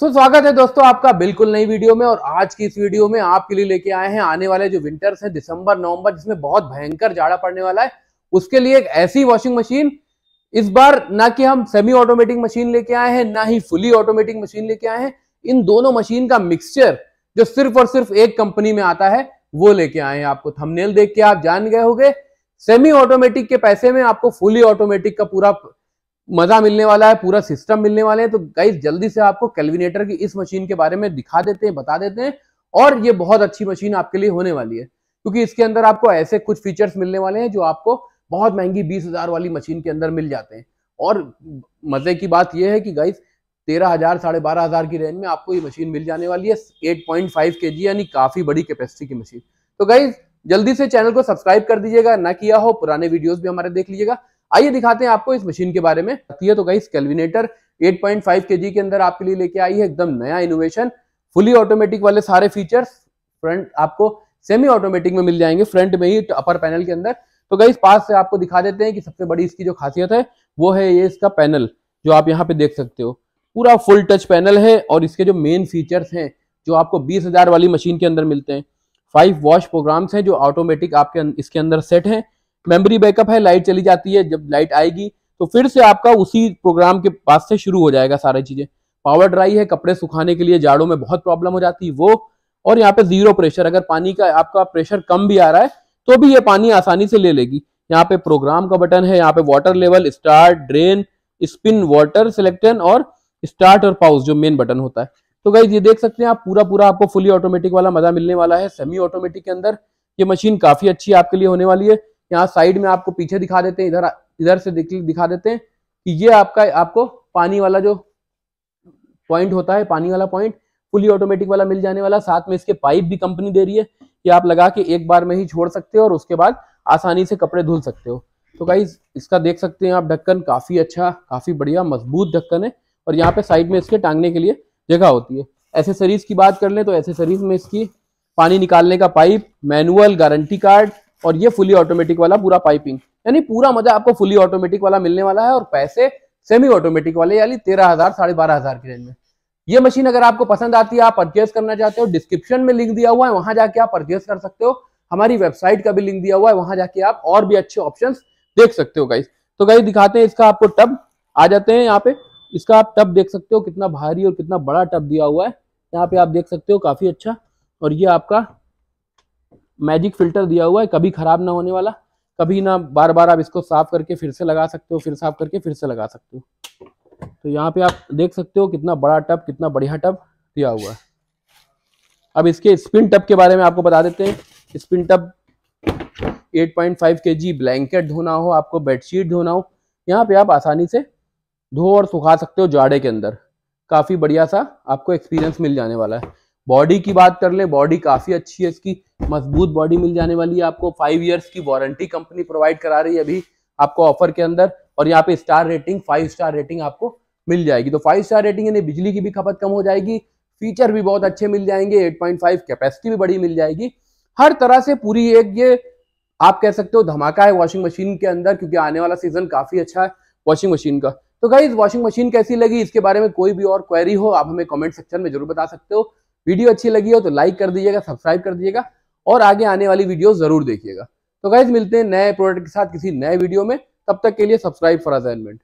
सो so, स्वागत है दोस्तों आपका बिल्कुल नई वीडियो में और आज की इस वीडियो में आपके लिए लेके आए हैं आने वाले जो विंटर्स हैं दिसंबर नवंबर जिसमें बहुत भयंकर जाड़ा पड़ने वाला है उसके लिए एक ऐसी वॉशिंग मशीन इस बार ना कि हम सेमी ऑटोमेटिक मशीन लेके आए हैं ना ही फुली ऑटोमेटिक मशीन लेके आए हैं इन दोनों मशीन का मिक्सचर जो सिर्फ और सिर्फ एक कंपनी में आता है वो लेके आए हैं आपको थमनेल देख के आप जान गए होंगे सेमी ऑटोमेटिक के पैसे में आपको फुली ऑटोमेटिक का पूरा मजा मिलने वाला है पूरा सिस्टम मिलने वाले हैं तो गाइज जल्दी से आपको कैलविनेटर की इस मशीन के बारे में दिखा देते हैं बता देते हैं और ये बहुत अच्छी मशीन आपके लिए होने वाली है क्योंकि इसके अंदर आपको ऐसे कुछ फीचर्स मिलने वाले हैं जो आपको बहुत महंगी बीस हजार वाली मशीन के अंदर मिल जाते हैं और मजे की बात यह है कि गाइज तेरह हजार साढ़े बारह हजार की रेंज में आपको ये मशीन मिल जाने वाली है एट पॉइंट फाइव के जी यानी काफी बड़ी कैपेसिटी की मशीन तो गाइज जल्दी से चैनल को सब्सक्राइब कर दीजिएगा ना किया हो पुराने वीडियोज भी हमारे देख लीजिएगा आइए दिखाते हैं आपको इस मशीन के बारे में ये तो गाइस कैलविनेटर 8.5 पॉइंट के अंदर आपके लिए लेके आई है एकदम नया इनोवेशन फुली ऑटोमेटिक वाले सारे फीचर्स फ्रंट आपको सेमी ऑटोमेटिक में मिल जाएंगे फ्रंट में ही अपर पैनल के अंदर तो गाइस पास से आपको दिखा देते हैं कि सबसे बड़ी इसकी जो खासियत है वो है ये इसका पैनल जो आप यहाँ पे देख सकते हो पूरा फुल टच पैनल है और इसके जो मेन फीचर्स हैं जो आपको बीस वाली मशीन के अंदर मिलते हैं फाइव वॉश प्रोग्राम्स हैं जो ऑटोमेटिक आपके अं-, इसके अंदर सेट हैं मेमोरी बैकअप है लाइट चली जाती है जब लाइट आएगी तो फिर से आपका उसी प्रोग्राम के पास से शुरू हो जाएगा सारी चीजें पावर ड्राई है कपड़े सुखाने के लिए जाड़ों में बहुत प्रॉब्लम हो जाती है वो और यहाँ पे जीरो प्रेशर अगर पानी का आपका प्रेशर कम भी आ रहा है तो भी ये पानी आसानी से ले लेगी यहाँ पे प्रोग्राम का बटन है यहाँ पे water level start drain spin water selection और स्टार्ट और पाउस जो मेन बटन होता है तो गाइज ये देख सकते हैं आप पूरा पूरा आपको फुली ऑटोमेटिक वाला मजा मिलने वाला है सेमी ऑटोमेटिक के अंदर ये मशीन काफी अच्छी आपके लिए होने वाली है यहाँ साइड में आपको पीछे दिखा देते हैं इधर इधर से दिखा देते हैं कि ये आपका आपको पानी वाला जो पॉइंट होता है पानी वाला पॉइंट फुली ऑटोमेटिक वाला मिल जाने वाला साथ में इसके पाइप भी कंपनी दे रही है कि आप लगा के एक बार में ही छोड़ सकते हो और उसके बाद आसानी से कपड़े धुल सकते हो तो भाई इसका देख सकते हैं आप ढक्कन काफी अच्छा काफी बढ़िया मजबूत ढक्कन है और यहाँ पे साइड में इसके टांगने के लिए जगह होती है एसेसरीज की बात कर लें तो एसेसरीज में इसकी पानी निकालने का पाइप मैनुअल गारंटी कार्ड और ये फुली ऑटोमेटिक वाला पूरा पाइपिंग यानी पूरा मजा आपको फुली ऑटोमेटिक वाला मिलने वाला है और पैसे सेमी ऑटोमेटिक वाले यानी तेरह हजार साढ़े बारह हजार की रेंज में ये मशीन अगर आपको पसंद आती है आप परचेज करना चाहते हो डिस्क्रिप्शन में लिंक दिया हुआ है वहां जाके आप परचेज कर सकते हो हमारी वेबसाइट का भी लिंक दिया हुआ है वहां जाके आप और भी अच्छे ऑप्शन देख सकते हो गाइस तो गाइस दिखाते हैं इसका आपको टब आ जाते हैं यहाँ पे इसका आप टब देख सकते हो कितना भारी और कितना बड़ा टब दिया हुआ है यहाँ पे आप देख सकते हो काफी अच्छा और ये आपका मैजिक फिल्टर दिया हुआ है कभी ख़राब ना होने वाला कभी ना बार बार आप इसको साफ करके फिर से लगा सकते हो फिर साफ करके फिर से लगा सकते हो तो यहाँ पे आप देख सकते हो कितना बड़ा टब कितना बढ़िया टब दिया हुआ है अब इसके स्पिन टब के बारे में आपको बता देते हैं स्पिन टब 8.5 जी ब्लैंकेट धोना हो आपको बेडशीट धोना हो यहाँ पे आप आसानी से धो और सुखा सकते हो जाड़े के अंदर काफ़ी बढ़िया सा आपको एक्सपीरियंस मिल जाने वाला है बॉडी की बात कर ले बॉडी काफी अच्छी है इसकी मजबूत बॉडी मिल जाने वाली है आपको फाइव ईयर्स की वारंटी कंपनी प्रोवाइड करा रही है अभी आपको ऑफर के अंदर और यहाँ पे star rating five star rating आपको मिल जाएगी तो फाइव स्टार रेटिंग यानी बिजली की भी खपत कम हो जाएगी फीचर भी बहुत अच्छे मिल जाएंगे 8.5 कैपेसिटी भी बड़ी मिल जाएगी हर तरह से पूरी एक ये आप कह सकते हो धमाका है वॉशिंग मशीन के अंदर क्योंकि आने वाला सीजन काफी अच्छा है वॉशिंग मशीन का तो गाइज वॉशिंग मशीन कैसी लगी इसके बारे में कोई भी और क्वेरी हो आप हमें कमेंट सेक्शन में जरूर बता सकते हो वीडियो अच्छी लगी हो तो लाइक कर दीजिएगा सब्सक्राइब कर दीजिएगा और आगे आने वाली वीडियो जरूर देखिएगा तो गाइज मिलते हैं नए प्रोडक्ट के साथ किसी नए वीडियो में तब तक के लिए सब्सक्राइब फॉर असाइनमेंट